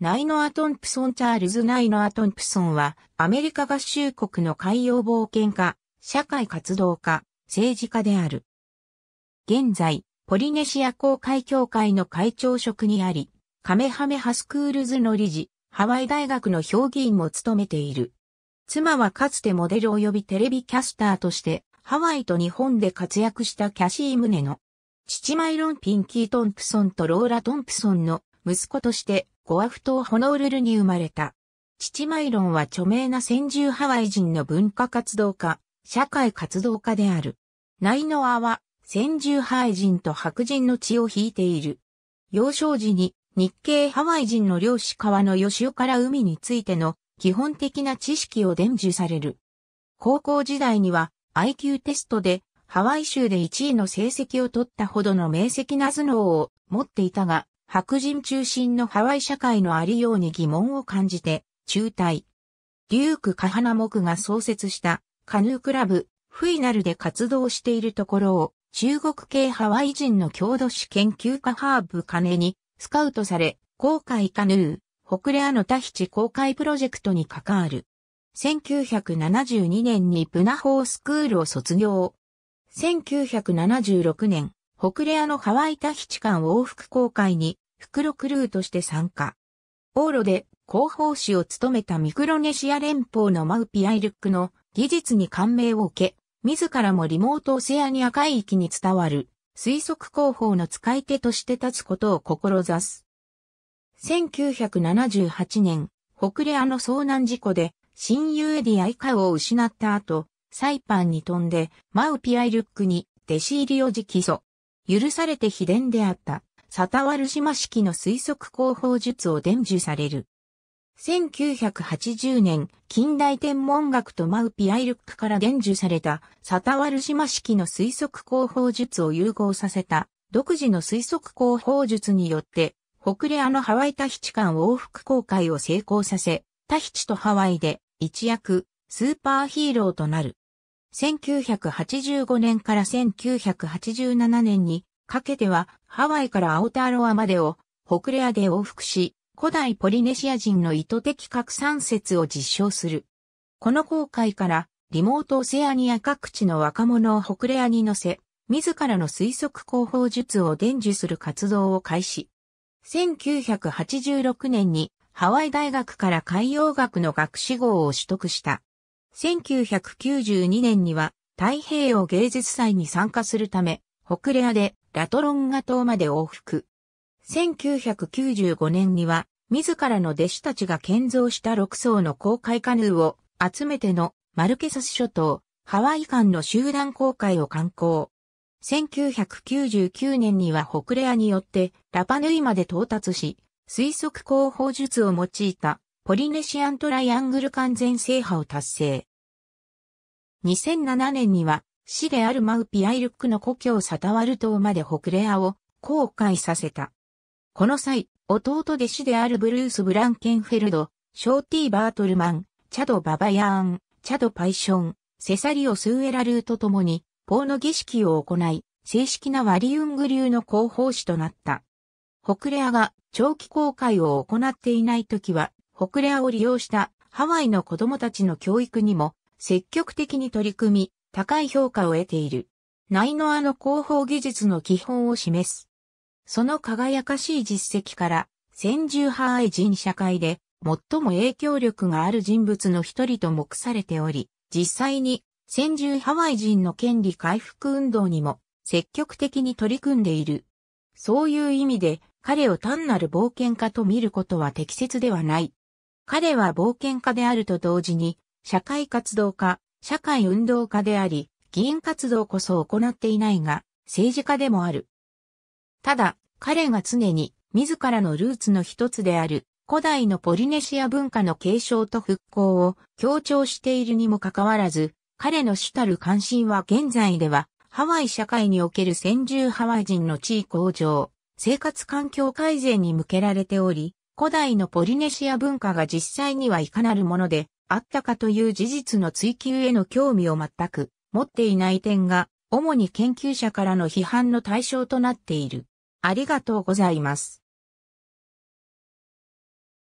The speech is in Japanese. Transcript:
ナイノア・トンプソン・チャールズ・ナイノア・トンプソンは、アメリカ合衆国の海洋冒険家、社会活動家、政治家である。現在、ポリネシア公会協会の会長職にあり、カメハメハスクールズの理事、ハワイ大学の評議員も務めている。妻はかつてモデル及びテレビキャスターとして、ハワイと日本で活躍したキャシー・ムネの、父マイロン・ピンキー・トンプソンとローラ・トンプソンの息子としてゴアフ島ホノールルに生まれた。父マイロンは著名な先住ハワイ人の文化活動家、社会活動家である。ナイノアは先住ハワイ人と白人の血を引いている。幼少時に日系ハワイ人の漁師川の吉尾から海についての基本的な知識を伝授される。高校時代には IQ テストでハワイ州で1位の成績を取ったほどの明晰な頭脳を持っていたが、白人中心のハワイ社会のありように疑問を感じて、中退。デューク・カハナモクが創設したカヌークラブ、フィナルで活動しているところを、中国系ハワイ人の郷土史研究家ハーブ・カネにスカウトされ、航海カヌー、北レアのタヒチ航海プロジェクトに関わる。1972年にプナホースクールを卒業。1976年、北レアのハワイタヒチ間往復航海に袋クルーとして参加。オーロで広報誌を務めたミクロネシア連邦のマウピアイルックの技術に感銘を受け、自らもリモートオセアニア海域に伝わる推測広報の使い手として立つことを志す。1978年、北レアの遭難事故で親友エディア以下を失った後、サイパンに飛んでマウピアイルックに弟子入りを直訴。許されて秘伝であった。サタワル島式の推測広報術を伝授される。1980年、近代天文学とマウピアイルックから伝授された、サタワル島式の推測広報術を融合させた、独自の推測広報術によって、北レアのハワイタヒチ間往復航海を成功させ、タヒチとハワイで一躍スーパーヒーローとなる。1985年から1987年にかけては、ハワイからアオタロアまでを、北レアで往復し、古代ポリネシア人の意図的拡散説を実証する。この航海から、リモートオセアニア各地の若者を北レアに乗せ、自らの推測広報術を伝授する活動を開始。1986年にハワイ大学から海洋学の学士号を取得した。1992年には太平洋芸術祭に参加するため、北レアでラトロンガ島まで往復。1995年には、自らの弟子たちが建造した6層の公開カヌーを集めてのマルケサス諸島、ハワイ間の集団公開を観光。1999年には北レアによってラパヌイまで到達し、推測広報術を用いたポリネシアントライアングル完全制覇を達成。2007年には死であるマウピアイルックの故郷サタワル島までホクレアを後悔させた。この際、弟弟子であるブルース・ブランケンフェルド、ショーティー・バートルマン、チャド・ババヤーン、チャド・パイション、セサリオ・スーエラルーと共に、ポーの儀式を行い、正式なワリウング流の広報誌となった。ホクレアが長期公開を行っていない時は、ホクレアを利用したハワイの子供たちの教育にも積極的に取り組み、高い評価を得ている。ナイノアの広報技術の基本を示す。その輝かしい実績から、先住派愛人社会で最も影響力がある人物の一人と目されており、実際に先住ハワイ人の権利回復運動にも積極的に取り組んでいる。そういう意味で彼を単なる冒険家と見ることは適切ではない。彼は冒険家であると同時に社会活動家、社会運動家であり、議員活動こそ行っていないが、政治家でもある。ただ、彼が常に自らのルーツの一つである古代のポリネシア文化の継承と復興を強調しているにもかかわらず、彼の主たる関心は現在では、ハワイ社会における先住ハワイ人の地位向上、生活環境改善に向けられており、古代のポリネシア文化が実際にはいかなるもので、あったかという事実の追求への興味を全く持っていない点が、主に研究者からの批判の対象となっている。ありがとうございます。